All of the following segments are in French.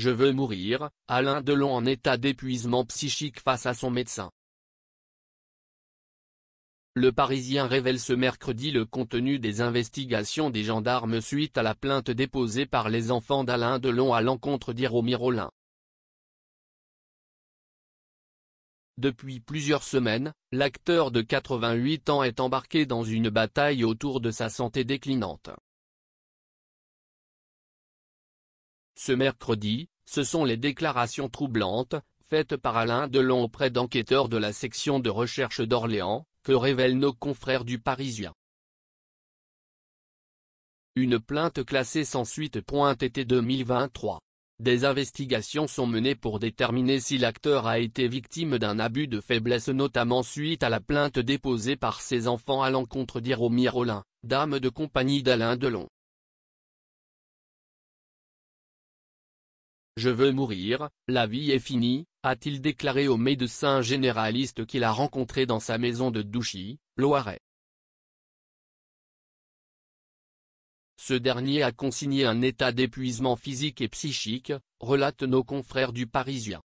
Je veux mourir, Alain Delon en état d'épuisement psychique face à son médecin. Le Parisien révèle ce mercredi le contenu des investigations des gendarmes suite à la plainte déposée par les enfants d'Alain Delon à l'encontre d'Hiromi Rollin. Depuis plusieurs semaines, l'acteur de 88 ans est embarqué dans une bataille autour de sa santé déclinante. Ce mercredi, ce sont les déclarations troublantes, faites par Alain Delon auprès d'enquêteurs de la section de recherche d'Orléans, que révèlent nos confrères du Parisien. Une plainte classée sans suite. été 2023. Des investigations sont menées pour déterminer si l'acteur a été victime d'un abus de faiblesse notamment suite à la plainte déposée par ses enfants à l'encontre d'Iromir Rollin, dame de compagnie d'Alain Delon. Je veux mourir, la vie est finie, a-t-il déclaré au médecin généraliste qu'il a rencontré dans sa maison de Douchy, Loiret. Ce dernier a consigné un état d'épuisement physique et psychique, relatent nos confrères du Parisien.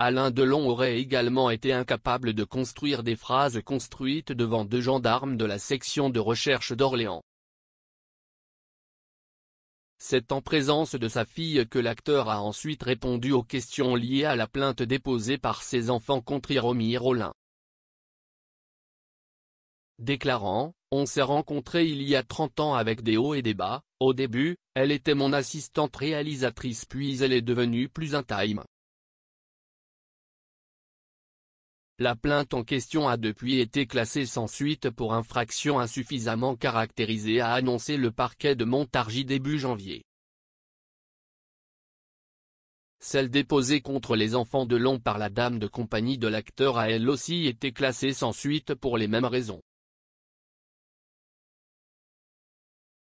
Alain Delon aurait également été incapable de construire des phrases construites devant deux gendarmes de la section de recherche d'Orléans. C'est en présence de sa fille que l'acteur a ensuite répondu aux questions liées à la plainte déposée par ses enfants contre Hiromi Rollin. Déclarant, on s'est rencontré il y a 30 ans avec des hauts et des bas, au début, elle était mon assistante réalisatrice puis elle est devenue plus intime. La plainte en question a depuis été classée sans suite pour infraction insuffisamment caractérisée a annoncé le parquet de Montargis début janvier. Celle déposée contre les enfants de Long par la dame de compagnie de l'acteur a elle aussi été classée sans suite pour les mêmes raisons.